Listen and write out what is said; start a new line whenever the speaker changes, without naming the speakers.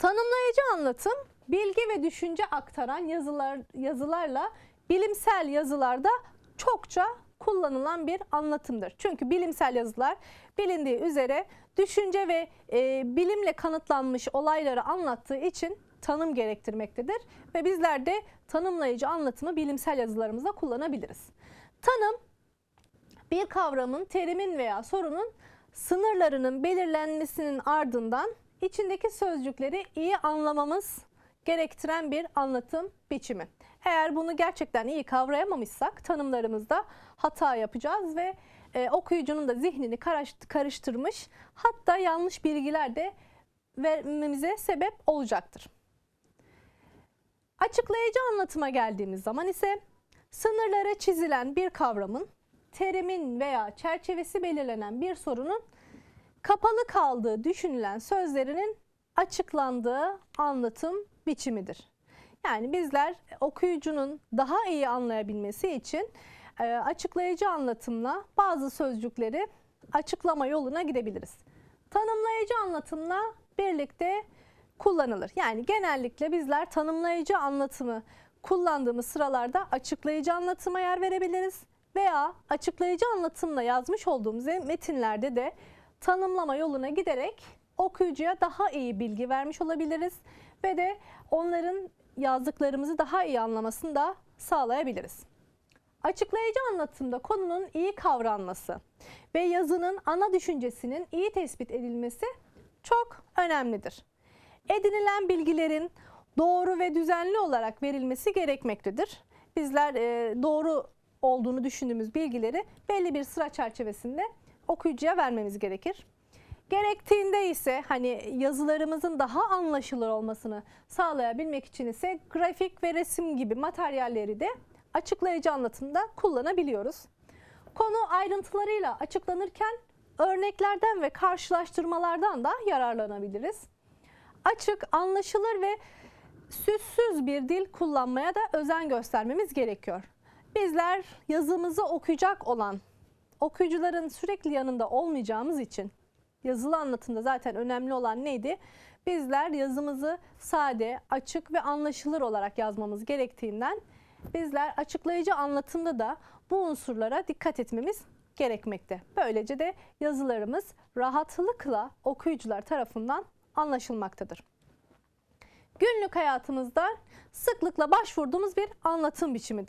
Tanımlayıcı anlatım bilgi ve düşünce aktaran yazılar yazılarla bilimsel yazılarda çokça kullanılan bir anlatımdır. Çünkü bilimsel yazılar bilindiği üzere düşünce ve e, bilimle kanıtlanmış olayları anlattığı için tanım gerektirmektedir ve bizler de tanımlayıcı anlatımı bilimsel yazılarımızda kullanabiliriz. Tanım bir kavramın, terimin veya sorunun sınırlarının belirlenmesinin ardından içindeki sözcükleri iyi anlamamız gerektiren bir anlatım biçimi. Eğer bunu gerçekten iyi kavrayamamışsak tanımlarımızda hata yapacağız ve e, okuyucunun da zihnini karıştırmış hatta yanlış bilgiler de vermemize sebep olacaktır. Açıklayıcı anlatıma geldiğimiz zaman ise sınırlara çizilen bir kavramın, terimin veya çerçevesi belirlenen bir sorunun kapalı kaldığı düşünülen sözlerinin açıklandığı anlatım biçimidir. Yani bizler okuyucunun daha iyi anlayabilmesi için e, açıklayıcı anlatımla bazı sözcükleri açıklama yoluna gidebiliriz. Tanımlayıcı anlatımla birlikte kullanılır. Yani genellikle bizler tanımlayıcı anlatımı kullandığımız sıralarda açıklayıcı anlatıma yer verebiliriz veya açıklayıcı anlatımla yazmış olduğumuz metinlerde de tanımlama yoluna giderek okuyucuya daha iyi bilgi vermiş olabiliriz ve de onların yazdıklarımızı daha iyi anlamasını da sağlayabiliriz. Açıklayıcı anlatımda konunun iyi kavranması ve yazının ana düşüncesinin iyi tespit edilmesi çok önemlidir. Edinilen bilgilerin doğru ve düzenli olarak verilmesi gerekmektedir. Bizler doğru olduğunu düşündüğümüz bilgileri belli bir sıra çerçevesinde okuyucuya vermemiz gerekir. Gerektiğinde ise hani yazılarımızın daha anlaşılır olmasını sağlayabilmek için ise grafik ve resim gibi materyalleri de açıklayıcı anlatımda kullanabiliyoruz. Konu ayrıntılarıyla açıklanırken örneklerden ve karşılaştırmalardan da yararlanabiliriz. Açık, anlaşılır ve süssüz bir dil kullanmaya da özen göstermemiz gerekiyor. Bizler yazımızı okuyacak olan okuyucuların sürekli yanında olmayacağımız için yazılı anlatımda zaten önemli olan neydi? Bizler yazımızı sade, açık ve anlaşılır olarak yazmamız gerektiğinden bizler açıklayıcı anlatımda da bu unsurlara dikkat etmemiz gerekmekte. Böylece de yazılarımız rahatlıkla okuyucular tarafından anlaşılmaktadır. Günlük hayatımızda sıklıkla başvurduğumuz bir anlatım biçimidir.